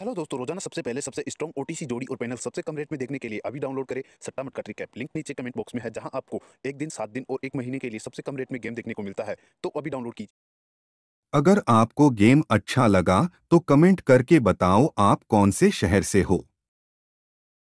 hello दोस्तों रोजाना सबसे पहले सबसे स्ट्रॉन्ग ओटीसी जोड़ी और पैनल सबसे कम रेट में देखने के लिए अभी डाउनलोड करें सट्टा मट कटरी कैप लिंक नीचे कमेंट बॉक्स में है जहां आपको एक दिन सात दिन और एक महीने के लिए सबसे कम रेट में गेम देखने को मिलता है तो अभी डाउनलोड कीजिए अगर आपको गेम अच्छा लगा तो कमेंट करके बताओ आप कौन से शहर से हो